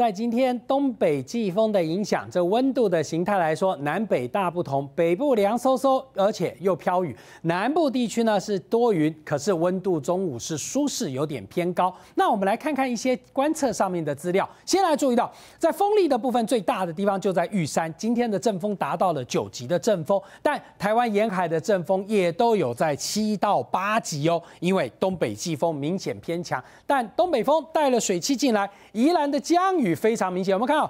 在今天东北季风的影响，这温度的形态来说，南北大不同。北部凉飕飕，而且又飘雨；南部地区呢是多云，可是温度中午是舒适，有点偏高。那我们来看看一些观测上面的资料。先来注意到，在风力的部分，最大的地方就在玉山，今天的阵风达到了九级的阵风。但台湾沿海的阵风也都有在七到八级哦，因为东北季风明显偏强，但东北风带了水汽进来，宜兰的江雨。非常明显，我们看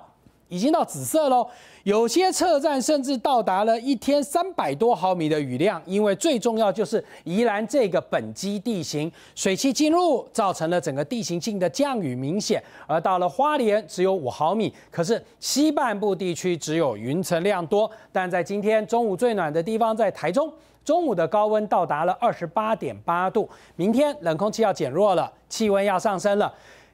已经到紫色喽，有些车站甚至到达了一天三百多毫米的雨量。因为最重要就是宜兰这个本基地形，水汽进入造成了整个地形性的降雨明显。而到了花莲只有五毫米，可是西半部地区只有云层量多。但在今天中午最暖的地方在台中，中午的高温到达了二十八点八度。明天冷空气要减弱了，气温要上升了。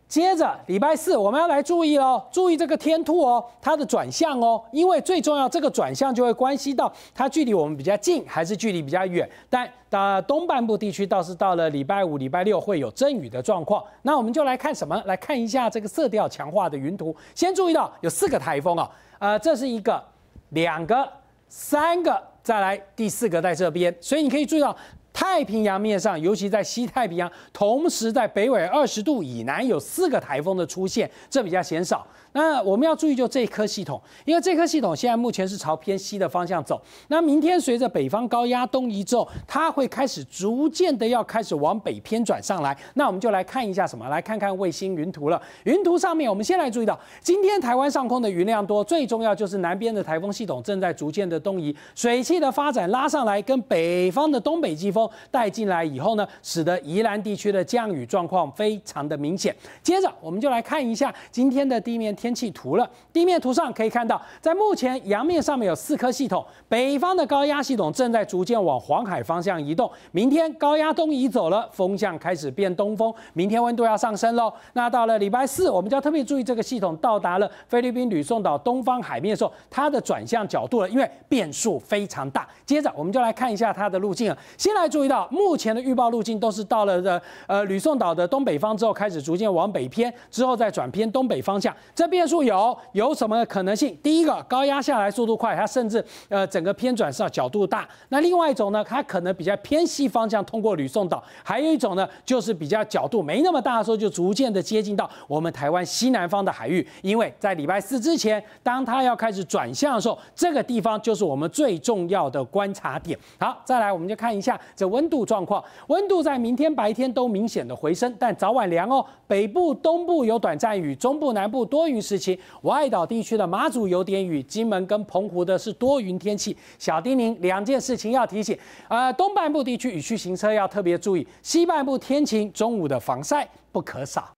接着礼拜四，我们要来注意哦，注意这个天兔哦，它的转向哦，因为最重要，这个转向就会关系到它距离我们比较近还是距离比较远。但到东半部地区倒是到了礼拜五、礼拜六会有阵雨的状况。那我们就来看什么？来看一下这个色调强化的云图。先注意到有四个台风哦，呃，这是一个、两个、三个，再来第四个在这边。所以你可以注意到。太平洋面上，尤其在西太平洋，同时在北纬二十度以南有四个台风的出现，这比较鲜少。那我们要注意，就这颗系统，因为这颗系统现在目前是朝偏西的方向走。那明天随着北方高压东移之后，它会开始逐渐的要开始往北偏转上来。那我们就来看一下什么，来看看卫星云图了。云图上面，我们先来注意到，今天台湾上空的云量多，最重要就是南边的台风系统正在逐渐的东移，水汽的发展拉上来，跟北方的东北季风。带进来以后呢，使得宜兰地区的降雨状况非常的明显。接着，我们就来看一下今天的地面天气图了。地面图上可以看到，在目前阳面上面有四颗系统，北方的高压系统正在逐渐往黄海方向移动。明天高压东移走了，风向开始变东风，明天温度要上升喽。那到了礼拜四，我们就要特别注意这个系统到达了菲律宾吕宋岛东方海面的时候，它的转向角度了，因为变数非常大。接着，我们就来看一下它的路径了。先来。注意到目前的预报路径都是到了的呃吕宋岛的东北方之后开始逐渐往北偏，之后再转偏东北方向。这变数有有什么可能性？第一个，高压下来速度快，它甚至呃整个偏转是要角度大。那另外一种呢，它可能比较偏西方向通过吕宋岛；还有一种呢，就是比较角度没那么大的时候就逐渐的接近到我们台湾西南方的海域。因为在礼拜四之前，当它要开始转向的时候，这个地方就是我们最重要的观察点。好，再来我们就看一下这。温度状况，温度在明天白天都明显的回升，但早晚凉哦。北部、东部有短暂雨，中部、南部多云时期。外岛地区的马祖有点雨，金门跟澎湖的是多云天气。小叮咛，两件事情要提醒：呃，东半部地区雨区行车要特别注意；西半部天晴，中午的防晒不可少。